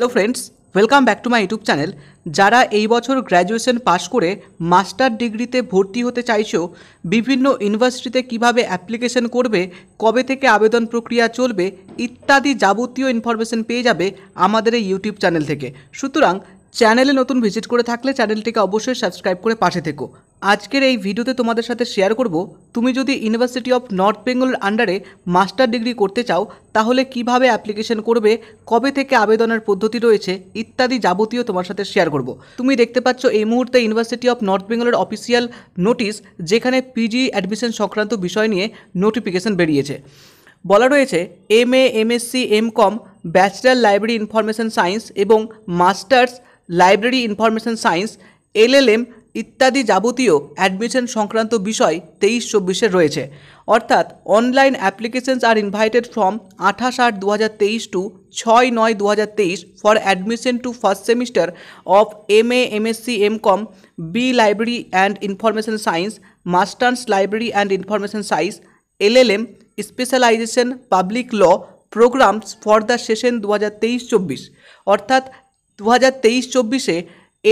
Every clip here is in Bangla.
hello friends welcome back to my YouTube channel যারা এই বছর গ্র্যাজুয়েশন পাস করে মাস্টার ডিগ্রিতে ভর্তি হতে চাইছো বিভিন্ন ইউনিভার্সিটিতে কিভাবে অ্যাপ্লিকেশন করবে কবে থেকে আবেদন প্রক্রিয়া চলবে ইত্যাদি যাবতীয় ইনফরমেশন পেয়ে যাবে আমাদের এই ইউটিউব চ্যানেল থেকে সুতরাং চ্যানেলে নতুন ভিজিট করে থাকলে চ্যানেলটিকে অবশ্যই সাবস্ক্রাইব করে পাশে থেকো আজকের এই ভিডিওতে তোমাদের সাথে শেয়ার করব তুমি যদি ইউনিভার্সিটি অফ নর্থ বেঙ্গলের আন্ডারে মাস্টার ডিগ্রি করতে চাও তাহলে কিভাবে অ্যাপ্লিকেশন করবে কবে থেকে আবেদনের পদ্ধতি রয়েছে ইত্যাদি যাবতীয় তোমার সাথে শেয়ার করব তুমি দেখতে পাচ্ছ এই মুহূর্তে ইউনিভার্সিটি অফ নর্থ বেঙ্গলের অফিসিয়াল নোটিশ যেখানে পিজি অ্যাডমিশন সংক্রান্ত বিষয় নিয়ে নোটিফিকেশন বেরিয়েছে বলা রয়েছে M A M C M com bachelor library information science এবং masters library information science LLM ইত্যাদি যাবতীয় অ্যাডমিশন সংক্রান্ত বিষয় তেইশ চব্বিশে রয়েছে অর্থাৎ online applications are invited from আঠাশ আট দু হাজার তেইশ টু ছয় নয় দু হাজার তেইশ for admission to first semester of M A M S C M com B library and information science masters library and information science LLM specialization public law programs for the session দু হাজার তেইশ চব্বিশ অর্থাৎ দু হাজার তেইশ চব্বিশে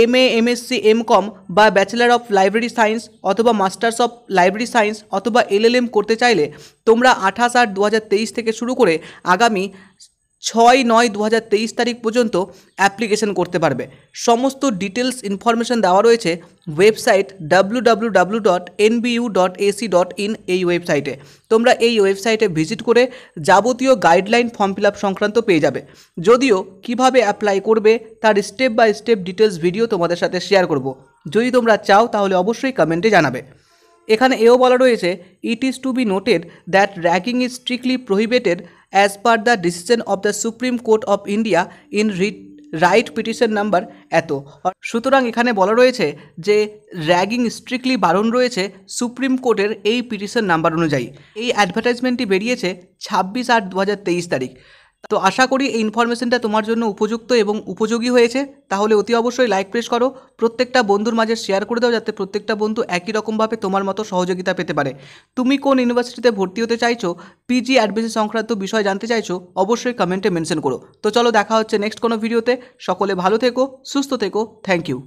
M A MSc M com বা ব্যাচেলার অফ লাইব্রেরি সায়েন্স অথবা মাস্টার্স অফ লাইব্রেরি সায়েন্স অথবা এলএলএম করতে চাইলে তোমরা আঠাশ আট দু থেকে শুরু করে আগামী ছয় নয় দু তারিখ পর্যন্ত অ্যাপ্লিকেশন করতে পারবে সমস্ত ডিটেলস ইনফরমেশান দেওয়া রয়েছে website W dot dot AC dot in এই ওয়েবসাইটে তোমরা এই ওয়েবসাইটে ভিজিট করে যাবতীয় গাইডলাইন ফর্ম ফিল সংক্রান্ত পেয়ে যাবে যদিও কিভাবে অ্যাপ্লাই করবে তার step by step details video তোমাদের সাথে শেয়ার করব যদি তোমরা চাও তাহলে অবশ্যই কমেন্টে জানাবে এখানে এও বলা রয়েছে it is to be noted that ragging is strictly prohibited as per the decision of the Supreme Court of India in writ right petition number এত সুতরাং এখানে বলা রয়েছে যে র্যাগিং স্ট্রিক্টলি বারণ রয়েছে সুপ্রিম কোর্টের এই পিটিশন নাম্বার অনুযায়ী এই অ্যাডভার্টাইজমেন্টটি বেরিয়েছে ছাব্বিশ আট দু তারিখ তো আশা করি এই ইনফরমেশনটা তোমার জন্য উপযুক্ত এবং উপযোগী হয়েছে তাহলে অতি অবশ্যই লাইক প্রেস করো প্রত্যেকটা বন্ধুর মাঝে শেয়ার করে দাও যাতে প্রত্যেকটা বন্ধু একই রকমভাবে তোমার মতো সহযোগিতা পেতে পারে তুমি কোন ইউনিভার্সিটিতে ভর্তি হতে চাইছো পিজি অ্যাডমিশন সংক্রান্ত বিষয় জানতে চাইছো অবশ্যই কমেন্টে মেনশন করো তো চলো দেখা হচ্ছে নেক্সট কোনো ভিডিওতে সকলে ভালো থেকো সুস্থ থেকো থ্যাংক ইউ